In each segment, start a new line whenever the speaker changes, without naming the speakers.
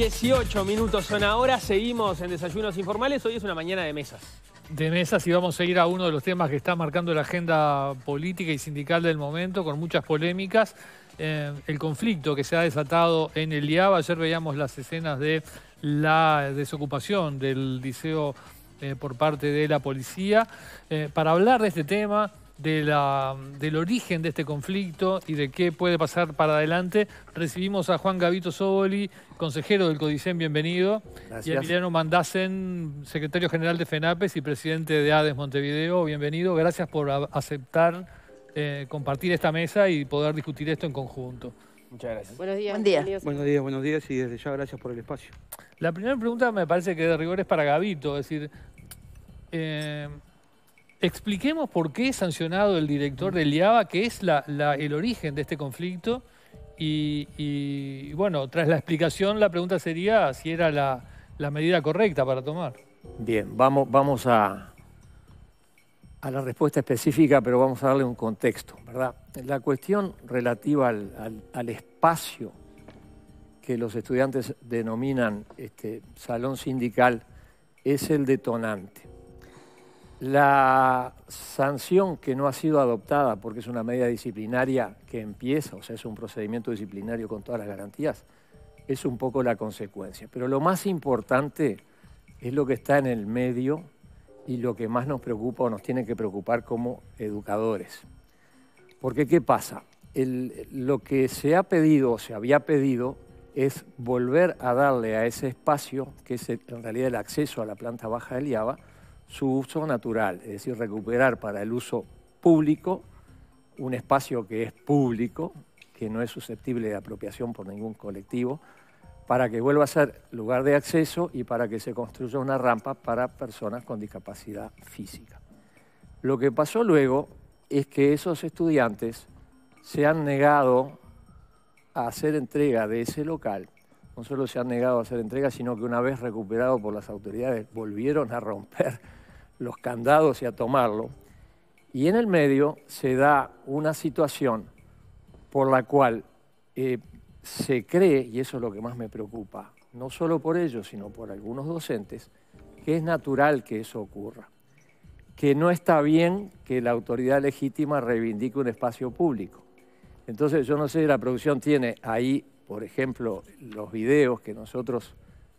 18 minutos son ahora, seguimos en Desayunos Informales, hoy es una mañana de mesas.
De mesas y vamos a ir a uno de los temas que está marcando la agenda política y sindical del momento, con muchas polémicas. Eh, el conflicto que se ha desatado en el IABA. ayer veíamos las escenas de la desocupación del liceo eh, por parte de la policía. Eh, para hablar de este tema, del origen de este conflicto y de qué puede pasar para adelante, recibimos a Juan Gavito Soboli, consejero del Codicen, bienvenido, y a Emiliano Mandasen, secretario general de FENAPES y presidente de ADES Montevideo, bienvenido. Gracias por aceptar eh, compartir esta mesa y poder discutir esto en conjunto.
Muchas gracias. Buenos días. Buenos días.
Buenos días, y desde ya gracias por el espacio. La
primera pregunta me parece que de rigor es para Gavito, es decir, eh, Expliquemos por qué es sancionado el director del IABA, que es el origen de este conflicto. Y, bueno, tras la explicación, la pregunta sería si era la, medida correcta para tomar.
Bien, vamos, a, a, la respuesta específica, pero vamos a darle un contexto, ¿verdad? La cuestión relativa al, espacio que los estudiantes denominan este, salón sindical es el detonante. La sanción que no ha sido adoptada, porque es una medida disciplinaria que empieza, o sea, es un procedimiento disciplinario con todas las garantías, es un poco la consecuencia. Pero lo más importante es lo que está en el medio y lo que más nos preocupa o nos tiene que preocupar como educadores. Porque ¿qué pasa? lo que se ha pedido o se había pedido es volver a darle a ese espacio, que es en realidad el acceso a la planta baja del IABA, su uso natural, es decir, recuperar para el uso público un espacio que es público, que no es susceptible de apropiación por ningún colectivo, para que vuelva a ser lugar de acceso y para que se construya una rampa para personas con discapacidad física. Lo que pasó luego es que esos estudiantes se han negado a hacer entrega de ese local. No solo se han negado a hacer entrega, sino que una vez recuperado por las autoridades, volvieron a romper los candados y a tomarlo. Y en el medio se da una situación por la cual eh, se cree, y eso es lo que más me preocupa, no solo por ellos, sino por algunos docentes, que es natural que eso ocurra, que no está bien que la autoridad legítima reivindique un espacio público. Entonces, yo no sé si la producción tiene ahí, por ejemplo, los videos que nosotros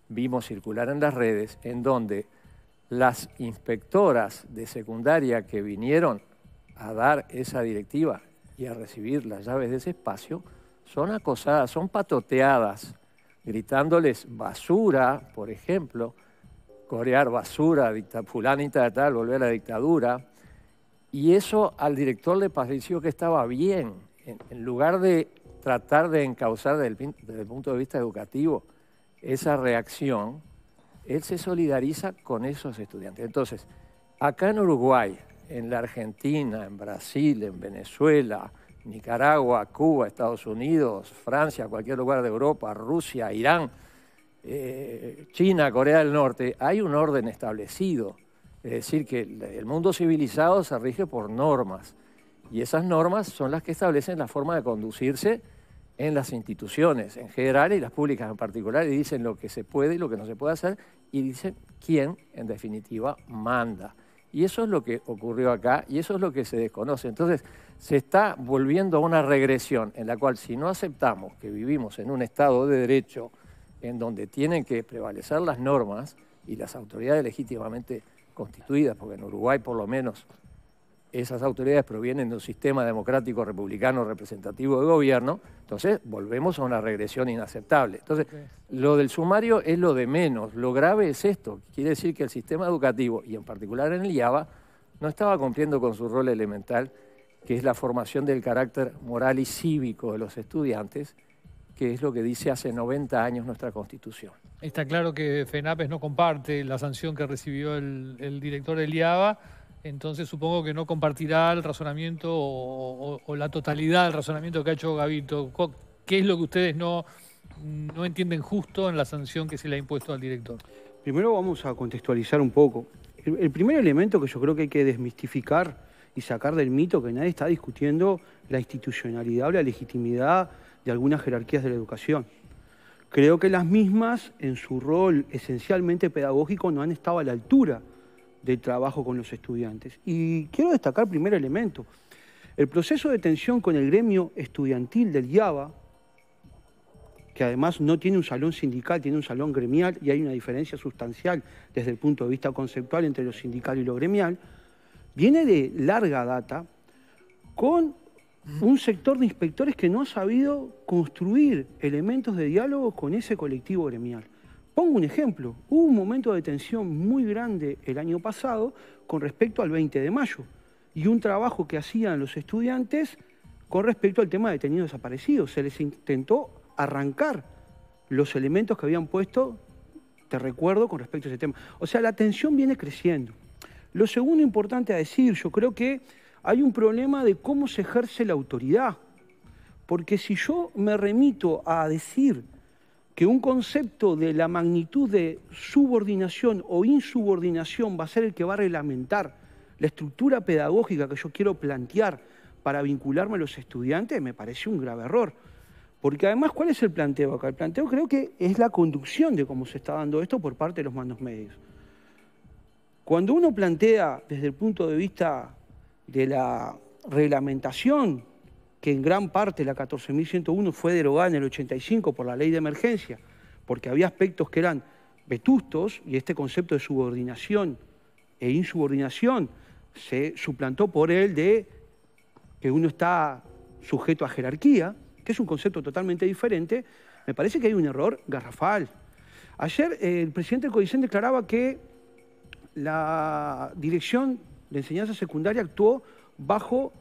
vimos circular en las redes, en donde las inspectoras de secundaria que vinieron a dar esa directiva y a recibir las llaves de ese espacio son acosadas, son patoteadas, gritándoles basura, por ejemplo, corear basura, dicta, fulanita de tal, volver a la dictadura. Y eso al director le pareció que estaba bien, en, lugar de tratar de encauzar desde el punto de vista educativo esa reacción, él se solidariza con esos estudiantes. Entonces, acá en Uruguay, en la Argentina, en Brasil, en Venezuela, Nicaragua, Cuba, Estados Unidos, Francia, cualquier lugar de Europa, Rusia, Irán, eh, China, Corea del Norte, hay un orden establecido. Es decir, que el mundo civilizado se rige por normas. Y esas normas son las que establecen la forma de conducirse en las instituciones en general y las públicas en particular, y dicen lo que se puede y lo que no se puede hacer y dice quién, en definitiva, manda. Y eso es lo que ocurrió acá y eso es lo que se desconoce. Entonces, se está volviendo a una regresión en la cual si no aceptamos que vivimos en un Estado de Derecho en donde tienen que prevalecer las normas y las autoridades legítimamente constituidas, porque en Uruguay por lo menos esas autoridades provienen de un sistema democrático republicano representativo de gobierno, entonces volvemos a una regresión inaceptable. Entonces, lo del sumario es lo de menos, lo grave es esto, quiere decir que el sistema educativo, y en particular en el IABA, no estaba cumpliendo con su rol elemental, que es la formación del carácter moral y cívico de los estudiantes, que es lo que dice hace 90 años nuestra Constitución.
Está claro que FENAPES no comparte la sanción que recibió el, el director del IABA, entonces supongo que no compartirá el razonamiento o, la totalidad del razonamiento que ha hecho Gavito. ¿Qué es lo que ustedes no, entienden justo en la sanción que se le ha impuesto al director?
Primero vamos a contextualizar un poco. El, primer elemento que yo creo que hay que desmistificar y sacar del mito que nadie está discutiendo la institucionalidad o la legitimidad de algunas jerarquías de la educación. Creo que las mismas, en su rol esencialmente pedagógico, no han estado a la altura de trabajo con los estudiantes. Y quiero destacar primer elemento. El proceso de tensión con el gremio estudiantil del IABA, que además no tiene un salón sindical, tiene un salón gremial y hay una diferencia sustancial desde el punto de vista conceptual entre lo sindical y lo gremial, viene de larga data con un sector de inspectores que no ha sabido construir elementos de diálogo con ese colectivo gremial. Pongo un ejemplo. Hubo un momento de tensión muy grande el año pasado con respecto al 20 de mayo y un trabajo que hacían los estudiantes con respecto al tema de detenidos desaparecidos. Se les intentó arrancar los elementos que habían puesto, te recuerdo, con respecto a ese tema. O sea, la tensión viene creciendo. Lo segundo importante a decir, yo creo que hay un problema de cómo se ejerce la autoridad. Porque si yo me remito a decir que un concepto de la magnitud de subordinación o insubordinación va a ser el que va a reglamentar la estructura pedagógica que yo quiero plantear para vincularme a los estudiantes, me parece un grave error. Porque además, ¿cuál es el planteo acá? El planteo creo que es la conducción de cómo se está dando esto por parte de los mandos medios. Cuando uno plantea desde el punto de vista de la reglamentación que en gran parte la 14.101 fue derogada en el 85 por la ley de emergencia, porque había aspectos que eran vetustos y este concepto de subordinación e insubordinación se suplantó por el de que uno está sujeto a jerarquía, que es un concepto totalmente diferente, me parece que hay un error garrafal. Ayer eh, el presidente del Codicen declaraba que la dirección de enseñanza secundaria actuó bajo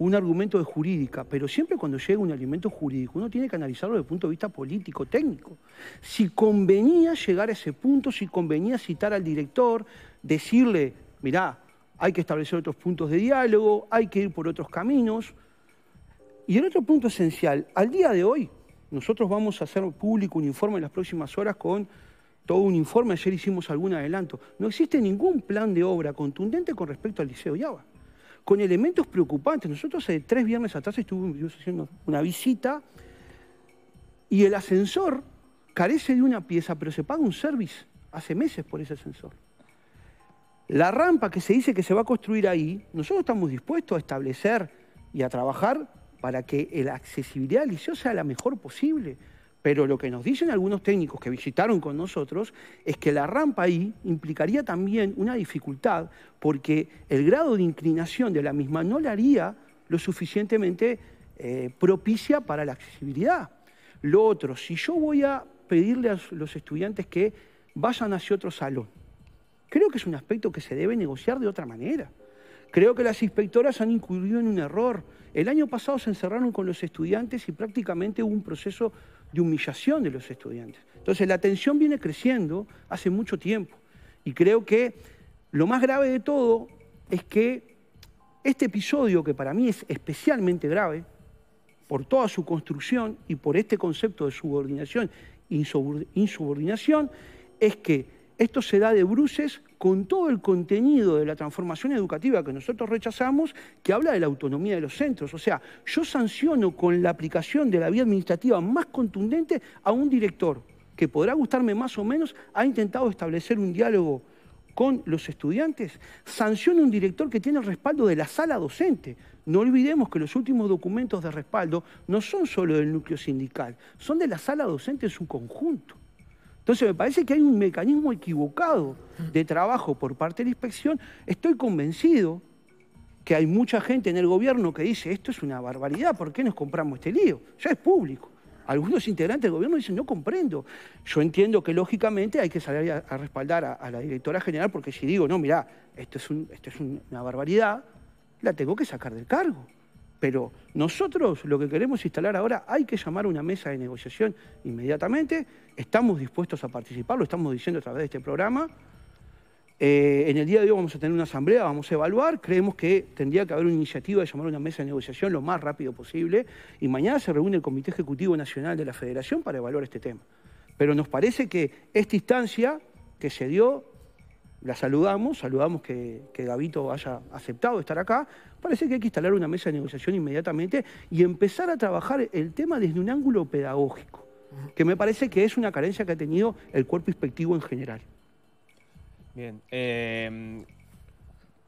un argumento de jurídica, pero siempre cuando llega un argumento jurídico uno tiene que analizarlo desde el punto de vista político, técnico. Si convenía llegar a ese punto, si convenía citar al director, decirle, mirá, hay que establecer otros puntos de diálogo, hay que ir por otros caminos. Y el otro punto esencial, al día de hoy, nosotros vamos a hacer público un informe en las próximas horas con todo un informe, ayer hicimos algún adelanto, no existe ningún plan de obra contundente con respecto al Liceo Yaba con elementos preocupantes. Nosotros hace tres viernes atrás estuvimos haciendo una visita y el ascensor carece de una pieza, pero se paga un service hace meses por ese ascensor. La rampa que se dice que se va a construir ahí, nosotros estamos dispuestos a establecer y a trabajar para que la accesibilidad del liceo sea la mejor posible. Pero lo que nos dicen algunos técnicos que visitaron con nosotros es que la rampa ahí implicaría también una dificultad porque el grado de inclinación de la misma no la haría lo suficientemente eh, propicia para la accesibilidad. Lo otro, si yo voy a pedirle a los estudiantes que vayan hacia otro salón, creo que es un aspecto que se debe negociar de otra manera. Creo que las inspectoras han incurrido en un error. El año pasado se encerraron con los estudiantes y prácticamente hubo un proceso de humillación de los estudiantes. Entonces la tensión viene creciendo hace mucho tiempo y creo que lo más grave de todo es que este episodio, que para mí es especialmente grave, por toda su construcción y por este concepto de subordinación insubordinación, es que esto se da de bruces con todo el contenido de la transformación educativa que nosotros rechazamos, que habla de la autonomía de los centros. O sea, yo sanciono con la aplicación de la vía administrativa más contundente a un director que podrá gustarme más o menos, ha intentado establecer un diálogo con los estudiantes, sanciona un director que tiene el respaldo de la sala docente. No olvidemos que los últimos documentos de respaldo no son solo del núcleo sindical, son de la sala docente en su conjunto. Entonces me parece que hay un mecanismo equivocado de trabajo por parte de la inspección. Estoy convencido que hay mucha gente en el gobierno que dice esto es una barbaridad, ¿por qué nos compramos este lío? Ya es público. Algunos integrantes del gobierno dicen, no comprendo. Yo entiendo que lógicamente hay que salir a, respaldar a, la directora general porque si digo, no, mirá, esto es una barbaridad, la tengo que sacar del cargo. Pero nosotros lo que queremos instalar ahora, hay que llamar a una mesa de negociación inmediatamente, estamos dispuestos a participar, lo estamos diciendo a través de este programa. Eh, en el día de hoy vamos a tener una asamblea, vamos a evaluar, creemos que tendría que haber una iniciativa de llamar a una mesa de negociación lo más rápido posible y mañana se reúne el Comité Ejecutivo Nacional de la Federación para evaluar este tema. Pero nos parece que esta instancia que se dio la saludamos, saludamos que, que, Gavito haya aceptado estar acá. Parece que hay que instalar una mesa de negociación inmediatamente y empezar a trabajar el tema desde un ángulo pedagógico, que me parece que es una carencia que ha tenido el cuerpo inspectivo en general.
Bien. Em,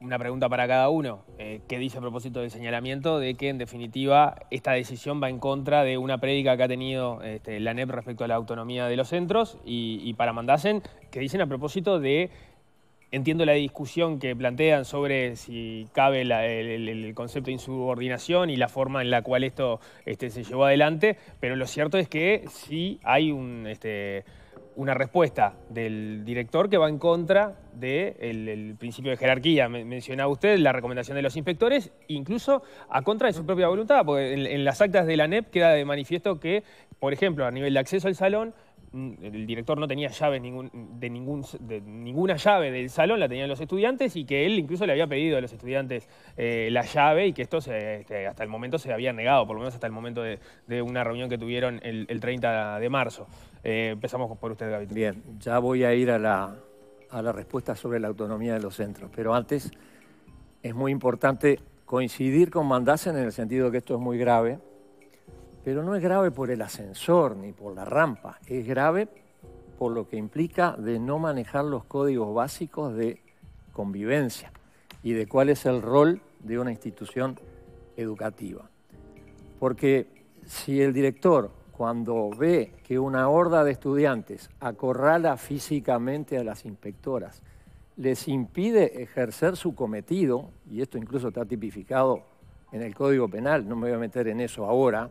una pregunta para cada uno. Eh, ¿Qué dice a propósito del señalamiento de que, en definitiva, esta decisión va en contra de una prédica que ha tenido este, la NEP respecto a la autonomía de los centros y, y para Mandasen, ¿qué dicen a propósito de Entiendo la discusión que plantean sobre si cabe el, concepto de insubordinación y la forma en la cual esto este, se llevó adelante, pero lo cierto es que sí hay este, una respuesta del director que va en contra del de el principio de jerarquía. Mencionaba usted la recomendación de los inspectores, incluso a contra de su propia voluntad, porque en, en las actas de la NEP queda de manifiesto que, por ejemplo, a nivel de acceso al salón, el director no tenía llaves de, ninguna llave del salón, la tenían los estudiantes y que él incluso le había pedido a los estudiantes eh, la llave y que esto este, hasta el momento se había negado, por lo menos hasta el momento de, una reunión que tuvieron el, 30 de marzo. Eh, empezamos por usted, Gaby.
Bien, ya voy a ir a la, respuesta sobre la autonomía de los centros, pero antes es muy importante coincidir con Mandasen en el sentido que esto es muy grave pero no es grave por el ascensor ni por la rampa, es grave por lo que implica de no manejar los códigos básicos de convivencia y de cuál es el rol de una institución educativa. Porque si el director, cuando ve que una horda de estudiantes acorrala físicamente a las inspectoras, les impide ejercer su cometido, y esto incluso está tipificado en el Código Penal, no me voy a meter en eso ahora,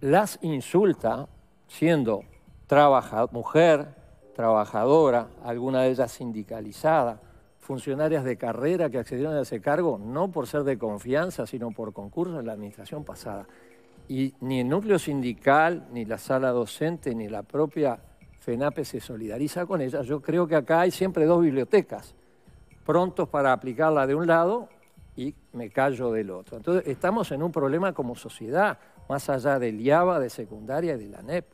las insulta siendo mujer, trabajadora, alguna de ellas sindicalizada, funcionarias de carrera que accedieron a ese cargo no por ser de confianza, sino por concurso en la administración pasada. Y ni el núcleo sindical, ni la sala docente, ni la propia FENAPE se solidariza con ellas. Yo creo que acá hay siempre dos bibliotecas, prontos para aplicarla de un lado y me callo del otro. Entonces estamos en un problema como sociedad, más allá del IABA, de secundaria y de la NEP.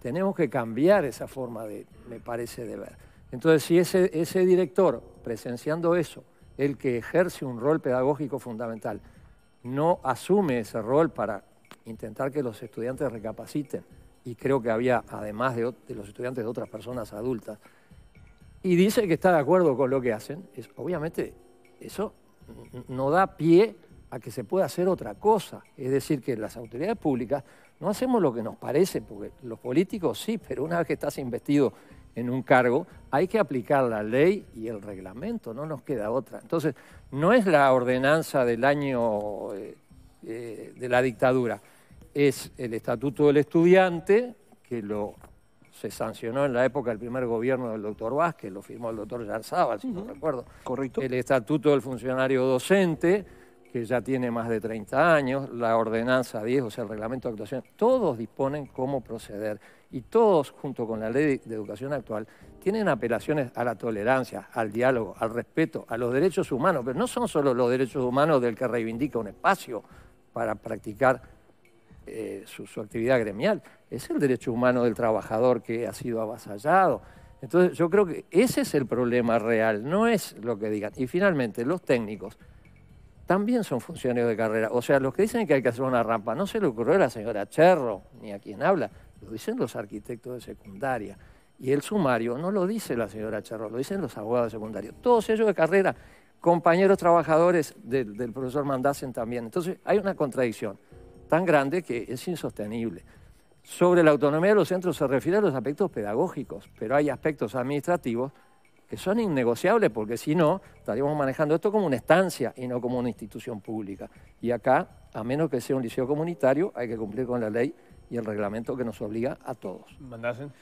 Tenemos que cambiar esa forma de, me parece, de ver. Entonces, si ese, ese director, presenciando eso, el que ejerce un rol pedagógico fundamental, no asume ese rol para intentar que los estudiantes recapaciten, y creo que había, además de, los estudiantes, de otras personas adultas, y dice que está de acuerdo con lo que hacen, es, obviamente eso no da pie a que se pueda hacer otra cosa. Es decir, que las autoridades públicas no hacemos lo que nos parece, porque los políticos sí, pero una vez que estás investido en un cargo, hay que aplicar la ley y el reglamento, no nos queda otra. Entonces, no es la ordenanza del año eh, eh, de la dictadura, es el Estatuto del Estudiante, que lo se sancionó en la época del primer gobierno del doctor Vázquez, lo firmó el doctor Yarzábal, si no recuerdo. Correcto. El Estatuto del Funcionario Docente, que ya tiene más de 30 años, la ordenanza 10, o sea, el reglamento de actuación, todos disponen cómo proceder y todos, junto con la ley de educación actual, tienen apelaciones a la tolerancia, al diálogo, al respeto, a los derechos humanos, pero no son solo los derechos humanos del que reivindica un espacio para practicar eh, su actividad gremial, es el derecho humano del trabajador que ha sido avasallado. Entonces, yo creo que ese es el problema real, no es lo que digan. Y finalmente, los técnicos también son funcionarios de carrera. O sea, los que dicen que hay que hacer una rampa, no se le ocurrió a la señora Cherro, ni a quien habla, lo dicen los arquitectos de secundaria. Y el sumario no lo dice la señora Cherro, lo dicen los abogados de secundaria. Todos ellos de carrera, compañeros trabajadores del, del profesor Mandasen también. Entonces, hay una contradicción tan grande que es insostenible. Sobre la autonomía de los centros se refiere a los aspectos pedagógicos, pero hay aspectos administrativos que son innegociables porque si no, estaríamos manejando esto como una estancia y no como una institución pública. Y acá, a menos que sea un liceo comunitario, hay que cumplir con la ley y el reglamento que nos
obliga a todos. ¿Mandasen?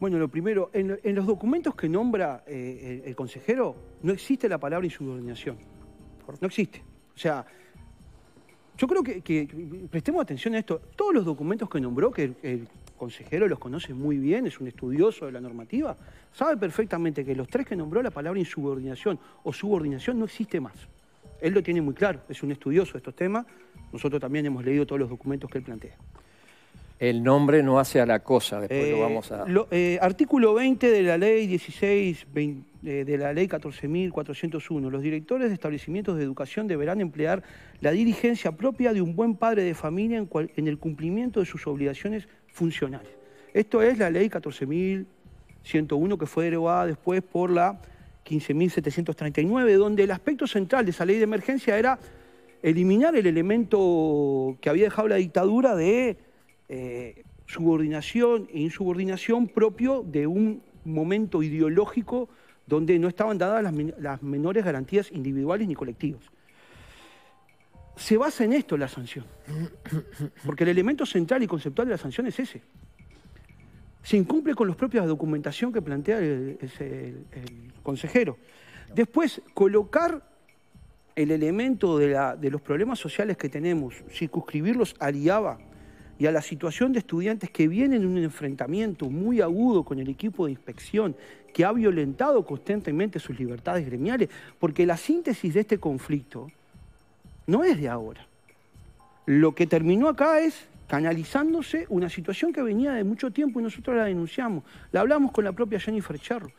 Bueno, lo primero, en, los documentos que nombra eh, el, consejero no existe la palabra insubordinación. No existe. O sea, yo creo que, prestemos atención a esto. Todos los documentos que nombró, que el, consejero los conoce muy bien, es un estudioso de la normativa, sabe perfectamente que los tres que nombró la palabra insubordinación o subordinación no existe más. Él lo tiene muy claro, es un estudioso de estos temas, nosotros también hemos leído todos los documentos que él plantea.
El nombre no hace a la cosa, después lo eh, vamos a...
Eh, artículo 20 de la ley 16, eh, de la ley 14.401. Los directores de establecimientos de educación deberán emplear la dirigencia propia de un buen padre de familia en el cumplimiento de sus obligaciones funcionales. Esto es la ley 14.101 que fue derogada después por la 15.739, donde el aspecto central de esa ley de emergencia era eliminar el elemento que había dejado la dictadura de eh, subordinación e insubordinación propio de un momento ideológico donde no estaban dadas las, las menores garantías individuales ni colectivas se basa en esto la sanción. Porque el elemento central y conceptual de la sanción es ese. Se incumple con los propias documentación que plantea el, consejero. Después, colocar el elemento de, de, los problemas sociales que tenemos, circunscribirlos al IABA y a la situación de estudiantes que vienen en un enfrentamiento muy agudo con el equipo de inspección que ha violentado constantemente sus libertades gremiales, porque la síntesis de este conflicto no es de ahora. Lo que terminó acá es canalizándose una situación que venía de mucho tiempo y nosotros la denunciamos. La hablamos con la propia Jennifer Charro.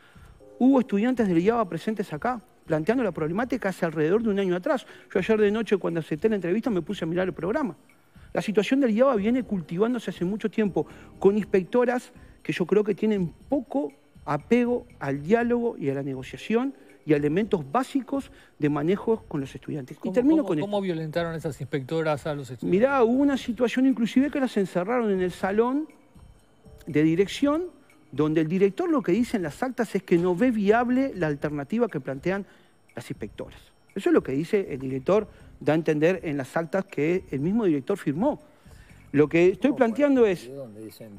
Hubo estudiantes del IABA presentes acá, planteando la problemática hace alrededor de un año atrás. Yo ayer de noche, cuando acepté la entrevista, me puse a mirar el programa. La situación del IABA viene cultivándose hace mucho tiempo, con inspectoras que yo creo que tienen poco apego al diálogo y a la negociación y elementos básicos de manejo con los estudiantes. ¿Cómo, y termino con
¿Cómo violentaron esas inspectoras a los estudiantes?
Mirá, hubo una situación inclusive que las encerraron en el salón de dirección, donde el director lo que dice en las actas es que no ve viable la alternativa que plantean las inspectoras. Eso es lo que dice el director, da a entender en las actas que el mismo director firmó. Lo que estoy planteando es,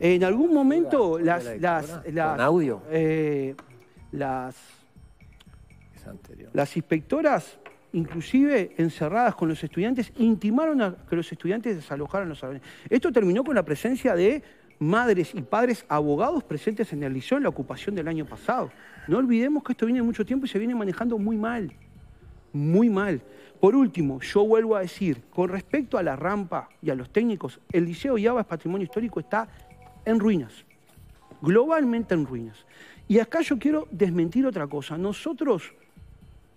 en algún momento las... las, las eh, anterior. Las inspectoras, inclusive encerradas con los estudiantes, intimaron a que los estudiantes desalojaran los salones. Esto terminó con la presencia de madres y padres abogados presentes en el liceo en la ocupación del año pasado. No olvidemos que esto viene mucho tiempo y se viene manejando muy mal, muy mal. Por último, yo vuelvo a decir, con respecto a la rampa y a los técnicos, el Liceo Yaba es patrimonio histórico, está en ruinas, globalmente en ruinas. Y acá yo quiero desmentir otra cosa. Nosotros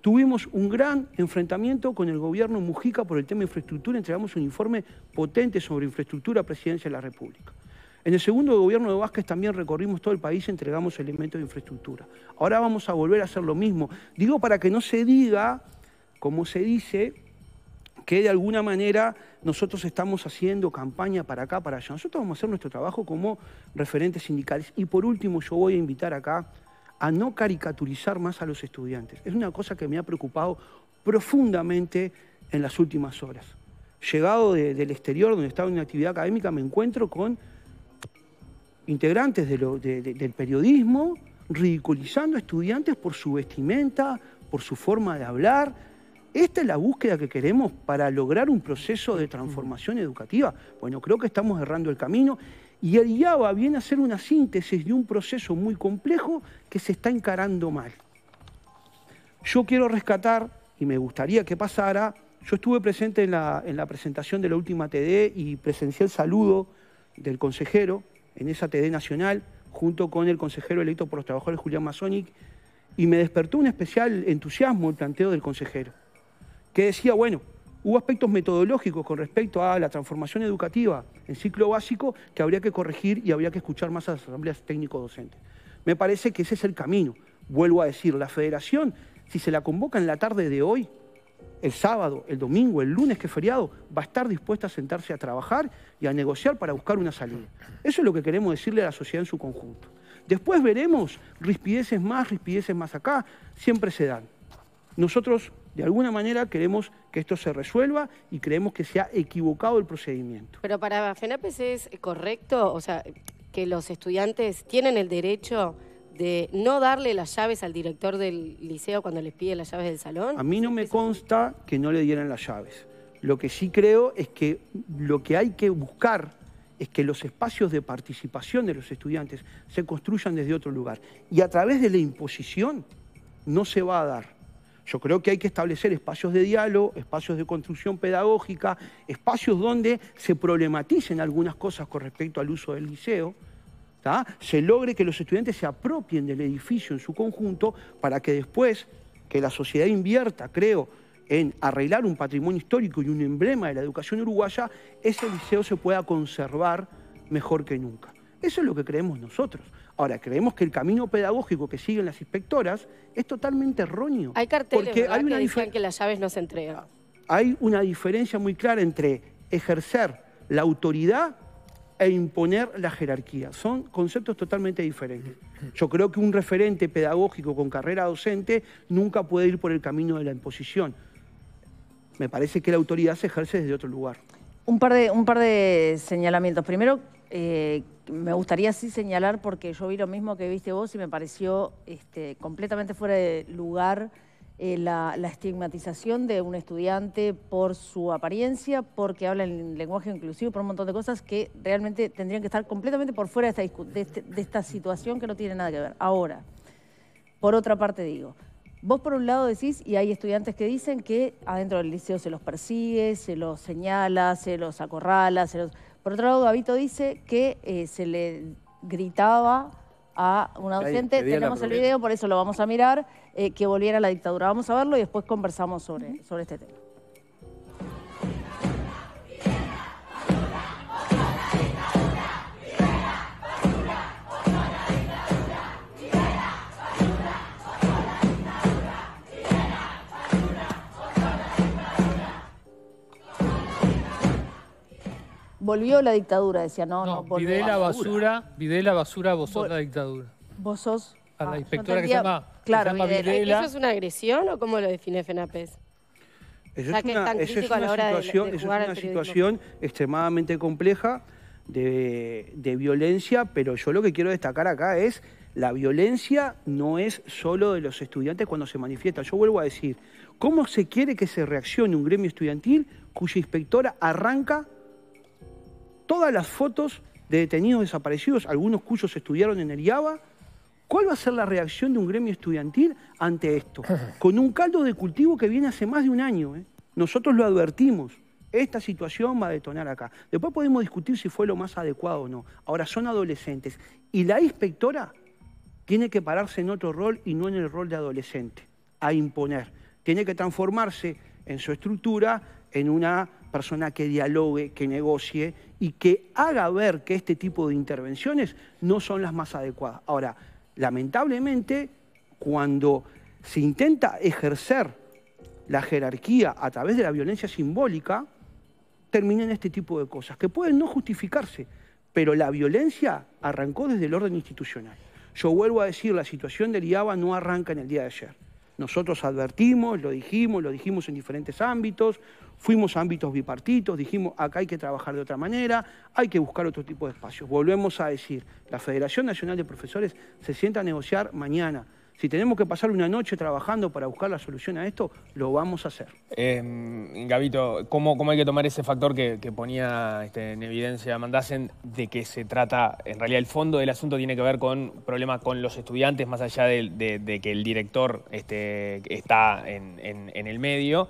Tuvimos un gran enfrentamiento con el gobierno Mujica por el tema de infraestructura, entregamos un informe potente sobre infraestructura a Presidencia de la República. En el segundo gobierno de Vázquez también recorrimos todo el país, y entregamos elementos de infraestructura. Ahora vamos a volver a hacer lo mismo. Digo para que no se diga, como se dice, que de alguna manera nosotros estamos haciendo campaña para acá, para allá. Nosotros vamos a hacer nuestro trabajo como referentes sindicales. Y por último, yo voy a invitar acá a no caricaturizar más a los estudiantes. Es una cosa que me ha preocupado profundamente en las últimas horas. Llegado del exterior, donde estaba en una actividad académica, me encuentro con integrantes del periodismo ridiculizando a estudiantes por su vestimenta, por su forma de hablar. Esta es la búsqueda que queremos para lograr un proceso de transformación educativa. Bueno, creo que estamos errando el camino y el bien viene a ser una síntesis de un proceso muy complejo que se está encarando mal. Yo quiero rescatar, y me gustaría que pasara, yo estuve presente en la, en la presentación de la última TD y presencié el saludo del consejero en esa TD nacional, junto con el consejero electo por los trabajadores Julián Masonic, y me despertó un especial entusiasmo el planteo del consejero, que decía, bueno, Hubo aspectos metodológicos con respecto a la transformación educativa en ciclo básico que habría que corregir y habría que escuchar más a las asambleas técnico-docentes. Me parece que ese es el camino. Vuelvo a decir, la federación, si se la convoca en la tarde de hoy, el sábado, el domingo, el lunes, que es feriado, va a estar dispuesta a sentarse a trabajar y a negociar para buscar una salida. Eso es lo que queremos decirle a la sociedad en su conjunto. Después veremos rispideces más, rispideces más acá, siempre se dan. Nosotros de alguna manera queremos que esto se resuelva y creemos que se ha equivocado el procedimiento.
Pero para FENAPES es correcto, o sea, que los estudiantes tienen el derecho de no darle las llaves al director del liceo cuando les pide las llaves del salón? A
mí no me consta que no le dieran las llaves. Lo que sí creo es que lo que hay que buscar es que los espacios de participación de los estudiantes se construyan desde otro lugar. Y a través de la imposición no se va a dar. Yo creo que hay que establecer espacios de diálogo, espacios de construcción pedagógica, espacios donde se problematicen algunas cosas con respecto al uso del liceo, se logre que los estudiantes se apropien del edificio en su conjunto para que después que la sociedad invierta, creo, en arreglar un patrimonio histórico y un emblema de la educación uruguaya, ese liceo se pueda conservar mejor que nunca. Eso es lo que creemos nosotros. Ahora, creemos que el camino pedagógico que siguen las inspectoras es totalmente erróneo. Hay
carteles hay una que dicen que las llaves no se entregan.
Hay una diferencia muy clara entre ejercer la autoridad e imponer la jerarquía. Son conceptos totalmente diferentes. Yo creo que un referente pedagógico con carrera docente nunca puede ir por el camino de la imposición. Me parece que la autoridad se ejerce desde otro lugar.
Un par de, un par de señalamientos. Primero, eh, me gustaría sí señalar, porque yo vi lo mismo que viste vos y me pareció este, completamente fuera de lugar eh, la, estigmatización de un estudiante por su apariencia, porque habla en lenguaje inclusivo, por un montón de cosas que realmente tendrían que estar completamente por fuera de esta, este, de esta situación que no tiene nada que ver. Ahora, por otra parte digo, Vos por un lado decís, y hay estudiantes que dicen que adentro del liceo se los persigue, se los señala, se los acorrala, se los... Por otro lado, Gavito dice que eh, se le gritaba a una docente, tenemos el video, por eso lo vamos a mirar, eh, que volviera a la dictadura. Vamos a verlo y después conversamos sobre, sobre este tema. Volvió la dictadura, decía, no,
no. no Videla la basura, Videla basura, vos sos la dictadura.
Vos sos. A la ah, inspectora que se llama, claro, ¿Eso es una agresión o cómo lo define FENAPES?
Eso es, una, situación, extremadamente compleja de violencia, pero yo lo que quiero destacar acá es la violencia no es solo de los estudiantes cuando se manifiesta. Yo vuelvo a decir, ¿cómo se quiere que se reaccione un gremio estudiantil cuya inspectora arranca todas las fotos de detenidos desaparecidos, algunos cuyos estudiaron en el IABA, ¿Cuál va a ser la reacción de un gremio estudiantil ante esto? Con un caldo de cultivo que viene hace más de un año. ¿eh? Nosotros lo advertimos. Esta situación va a detonar acá. Después podemos discutir si fue lo más adecuado o no. Ahora son adolescentes. Y la inspectora tiene que pararse en otro rol y no en el rol de adolescente, a imponer. Tiene que transformarse en su estructura en una persona que dialogue, que negocie y que haga ver que este tipo de intervenciones no son las más adecuadas. Ahora, lamentablemente, cuando se intenta ejercer la jerarquía a través de la violencia simbólica, terminan este tipo de cosas, que pueden no justificarse, pero la violencia arrancó desde el orden institucional. Yo vuelvo a decir, la situación del IABA no arranca en el día de ayer. Nosotros advertimos, lo dijimos, lo dijimos en diferentes ámbitos, fuimos a ámbitos bipartitos, dijimos acá hay que trabajar de otra manera, hay que buscar otro tipo de espacios. Volvemos a decir, la Federación Nacional de Profesores se sienta a negociar mañana. Si tenemos que pasar una noche trabajando para buscar la solución a esto, lo vamos a hacer.
Em, Gabito, ¿cómo, ¿cómo, hay que tomar ese factor que, ponía este, en evidencia Mandasen de que se trata, en realidad el fondo del asunto tiene que ver con problemas con los estudiantes, más allá de, que el director este, está en, el medio?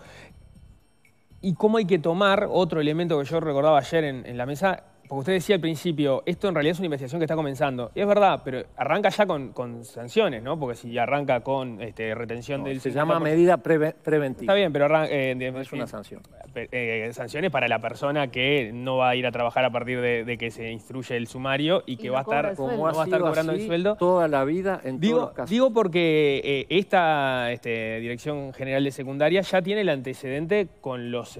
y cómo hay que tomar, otro elemento que yo recordaba ayer en la mesa, porque usted decía al principio, esto en realidad es una investigación que está comenzando. es verdad, pero arranca ya con, sanciones, ¿no? Porque si arranca con este, retención del... Se llama
medida preventiva.
Está bien, pero arranca... Eh, es una sanción. Eh, eh, sanciones para la persona que no va a ir a trabajar a partir de, que se instruye el sumario y que va, a estar, el no va a estar cobrando el sueldo.
Toda la vida en digo, todos
Digo porque esta este, Dirección General de Secundaria ya tiene el antecedente con los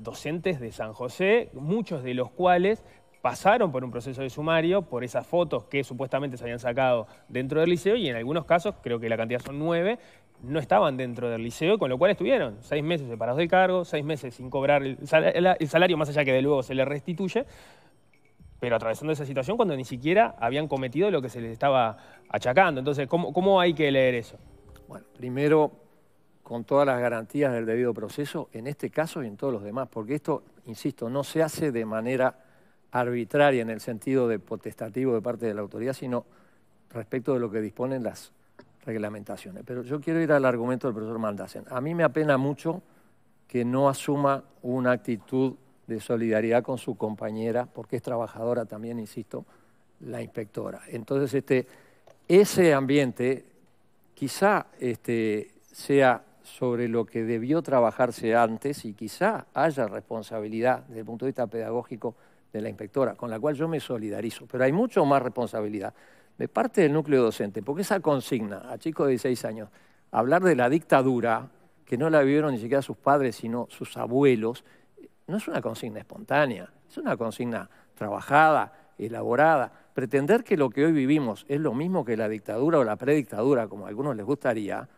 docentes de San José, muchos de los cuales pasaron por un proceso de sumario por esas fotos que supuestamente se habían sacado dentro del liceo y en algunos casos, creo que la cantidad son nueve, no estaban dentro del liceo, con lo cual estuvieron seis meses separados del cargo, seis meses sin cobrar el salario, más allá que de luego se les restituye, pero atravesando esa situación cuando ni siquiera habían cometido lo que se les estaba achacando. Entonces, ¿cómo, cómo hay que leer eso? Bueno, primero,
con todas las garantías del debido proceso, en este caso y en todos los demás, porque esto, insisto, no se hace de manera arbitraria en el sentido de potestativo de parte de la autoridad, sino respecto de lo que disponen las reglamentaciones. Pero yo quiero ir al argumento del profesor Maldasen. A mí me apena mucho que no asuma una actitud de solidaridad con su compañera, porque es trabajadora también, insisto, la inspectora. Entonces, este, ese ambiente quizá este, sea sobre lo que debió trabajarse antes y quizá haya responsabilidad desde el punto de vista pedagógico de la inspectora, con la cual yo me solidarizo, pero hay mucho más responsabilidad de parte del núcleo docente, porque esa consigna a chicos de 16 años, hablar de la dictadura, que no la vivieron ni siquiera sus padres, sino sus abuelos, no es una consigna espontánea, es una consigna trabajada, elaborada. Pretender que lo que hoy vivimos es lo mismo que la dictadura o la predictadura, como a algunos les gustaría,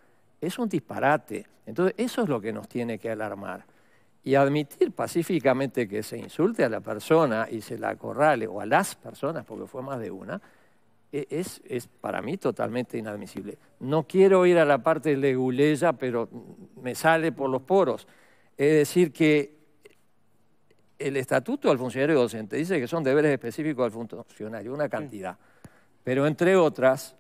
es un disparate. Entonces, eso es lo que nos tiene que alarmar y admitir pacíficamente que se insulte a la persona y se la acorrale, o a las personas, porque fue más de una, e-, es, para mí totalmente inadmisible. No quiero ir a la parte leguleya, pero me sale por los poros. Es decir, que el estatuto del funcionario docente dice que son deberes específicos al funcionario, una cantidad. Pero entre otras,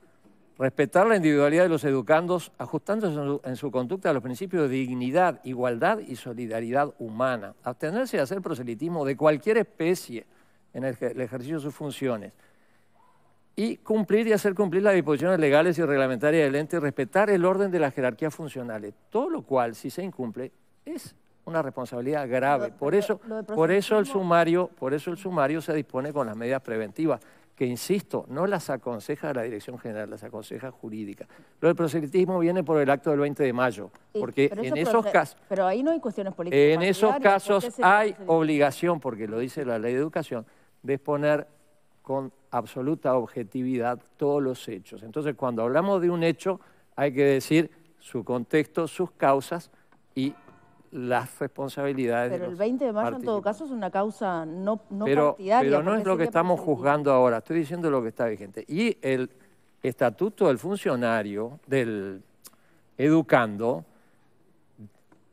respetar la individualidad de los educandos, ajustándose en su, conducta a los principios de dignidad, igualdad y solidaridad humana, abstenerse de hacer proselitismo de cualquier especie en el, ejercicio de sus funciones, y cumplir y hacer cumplir las disposiciones legales y reglamentarias del ente, respetar el orden de las jerarquías funcionales, todo lo cual, si se incumple, es una responsabilidad grave. Por por eso el sumario se dispone con las medidas preventivas que, insisto, no las aconseja la Dirección General, las aconseja jurídica. Lo del proselitismo viene por el acto del 20 de mayo, porque en esos casos...
Pero ahí no hay cuestiones políticas. En esos casos hay
obligación, porque lo dice la ley de educación, de exponer con absoluta objetividad todos los hechos. Entonces, cuando hablamos de un hecho, hay que decir su contexto, sus causas y las responsabilidades. Pero el 20 de mayo en todo
caso es una causa no, no pero, partidaria. Pero no es lo que estamos
juzgando ahora, estoy diciendo lo que está vigente. Y el estatuto del funcionario, del educando,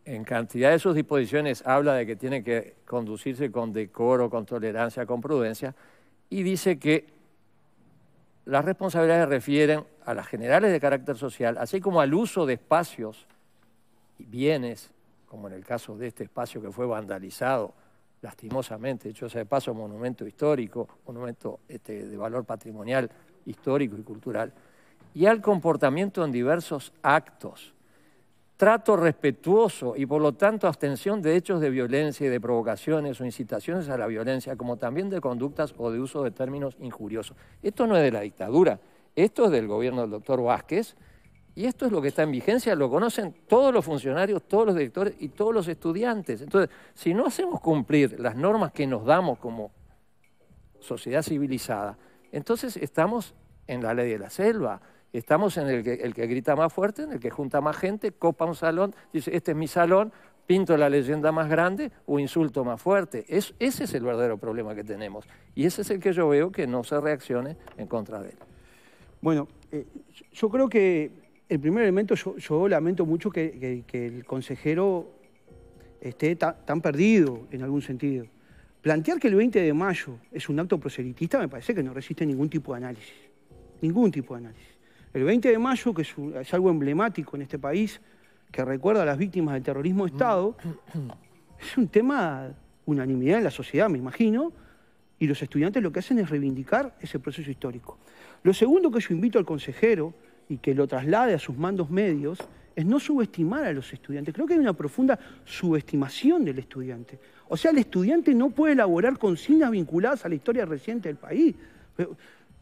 en cantidad de sus disposiciones habla de que tiene que conducirse con decoro, con tolerancia, con prudencia, y dice que las responsabilidades refieren a las generales de carácter social, así como al uso de espacios, y bienes como en el caso de este espacio que fue vandalizado, lastimosamente, hecho ese de paso, monumento histórico, monumento este, de valor patrimonial, histórico y cultural, y al comportamiento en diversos actos, trato respetuoso y por lo tanto abstención de hechos de violencia y de provocaciones o incitaciones a la violencia, como también de conductas o de uso de términos injuriosos. Esto no es de la dictadura, esto es del gobierno del doctor Vázquez, y esto es lo que está en vigencia, lo conocen todos los funcionarios, todos los directores y todos los estudiantes. Entonces, si no hacemos cumplir las normas que nos damos como sociedad civilizada, entonces estamos en la ley de la selva, estamos en el que, el que grita más fuerte, en el que junta más gente, copa un salón, dice, este es mi salón, pinto la leyenda más grande o insulto más fuerte. Es, ese es el verdadero problema que tenemos y ese es el que yo veo que no se reaccione en
contra de él. Bueno, eh, yo creo que el primer elemento, yo, lamento mucho que, el consejero esté tan perdido en algún sentido. Plantear que el 20 de mayo es un acto proselitista me parece que no resiste ningún tipo de análisis. Ningún tipo de análisis. El 20 de mayo, que es, algo emblemático en este país, que recuerda a las víctimas del terrorismo de Estado, es un tema unanimidad en la sociedad, me imagino, y los estudiantes lo que hacen es reivindicar ese proceso histórico. Lo segundo que yo invito al consejero y que lo traslade a sus mandos medios es no subestimar a los estudiantes. Creo que hay una profunda subestimación del estudiante. O sea, el estudiante no puede elaborar consignas vinculadas a la historia reciente del país.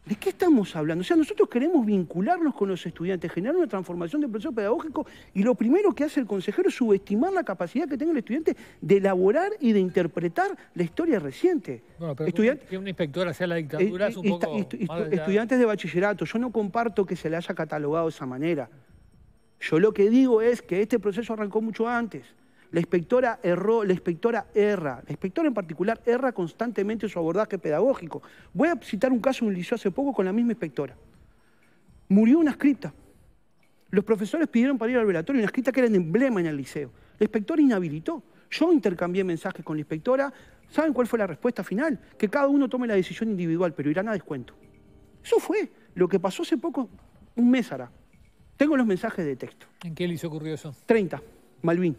¿De qué estamos hablando? O sea, nosotros queremos vincularnos con los estudiantes, generar una transformación del proceso pedagógico y lo primero que hace el consejero es subestimar la capacidad que tenga el estudiante de elaborar y de interpretar la historia reciente. Bueno, pero
que una inspectora sea la eh, dictadura eh, es un estudiantes
de bachillerato, yo no comparto que se le haya catalogado de esa manera. Yo lo que digo es que este proceso arrancó mucho antes. La inspectora erró, la inspectora erra, la inspectora en particular erra constantemente su abordaje pedagógico. Voy a citar un caso en un liceo hace poco con la misma inspectora. Murió una escrita. Los profesores pidieron para ir al velatorio una escrita que era el emblema en el liceo. La inspectora inhabilitó. Yo intercambié mensajes con la inspectora. ¿Saben cuál fue la respuesta final? Que cada uno tome la decisión individual, pero irán a descuento. Eso fue lo que pasó hace poco, un mes ahora. Tengo los mensajes de texto.
¿En qué liceo ocurrió eso?
30, Malvin.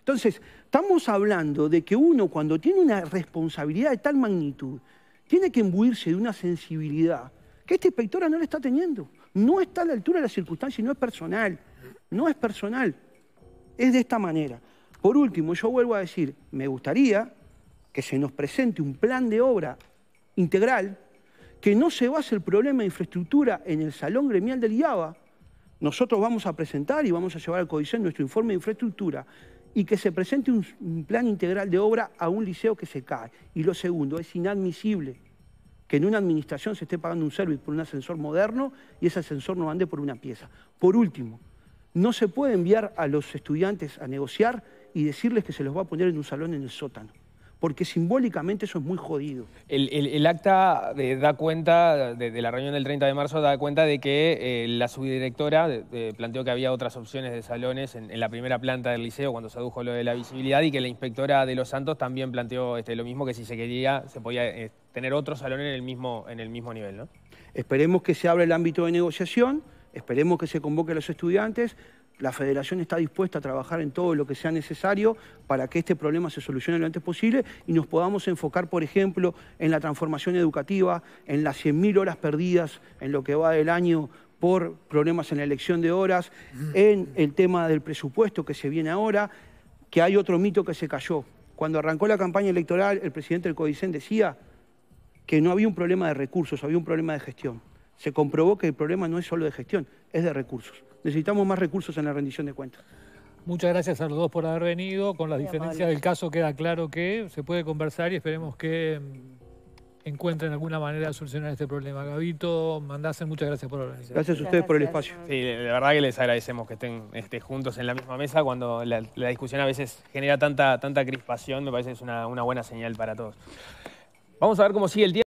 Entonces, estamos hablando de que uno cuando tiene una responsabilidad de tal magnitud, tiene que imbuirse de una sensibilidad que esta inspectora no la está teniendo. No está a la altura de la circunstancia y no es personal. No es personal. Es de esta manera. Por último, yo vuelvo a decir, me gustaría que se nos presente un plan de obra integral que no se base el problema de infraestructura en el Salón Gremial del IABA. Nosotros vamos a presentar y vamos a llevar al CODICEN nuestro informe de infraestructura y que se presente un, plan integral de obra a un liceo que se cae. Y lo segundo, es inadmisible que en una administración se esté pagando un servicio por un ascensor moderno y ese ascensor no ande por una pieza. Por último, no se puede enviar a los estudiantes a negociar y decirles que se los va a poner en un salón en el sótano porque simbólicamente eso es muy jodido.
El, acta de, eh, da cuenta, de, la reunión del 30 de marzo, da cuenta de que eh, la subdirectora planteó que había otras opciones de salones en, la primera planta del liceo cuando se adujo lo de la visibilidad y que la inspectora de Los Santos también planteó este, lo mismo, que si se quería se podía eh, tener otro salón en el, mismo, en el mismo nivel.
¿no? Esperemos que se abra el ámbito de negociación, esperemos que se convoque a los estudiantes. La federación está dispuesta a trabajar en todo lo que sea necesario para que este problema se solucione lo antes posible y nos podamos enfocar, por ejemplo, en la transformación educativa, en las 100.000 horas perdidas en lo que va del año por problemas en la elección de horas, mm. en el tema del presupuesto que se viene ahora, que hay otro mito que se cayó. Cuando arrancó la campaña electoral, el presidente del CODICEN decía que no había un problema de recursos, había un problema de gestión se comprobó que el problema no es solo de gestión, es de recursos. Necesitamos más recursos en la rendición de cuentas.
Muchas gracias a los dos por haber venido. Con las diferencias del caso queda claro que se puede conversar y esperemos que mm, encuentren alguna manera de solucionar este problema. Gabito, Mandasen, muchas gracias por organizar. Gracias a ustedes por el espacio.
Sí, la verdad que les agradecemos que estén este, juntos en la misma mesa cuando la, discusión a veces genera tanta, tanta crispación, me parece que es una, una buena señal para todos. Vamos a ver cómo sigue el día.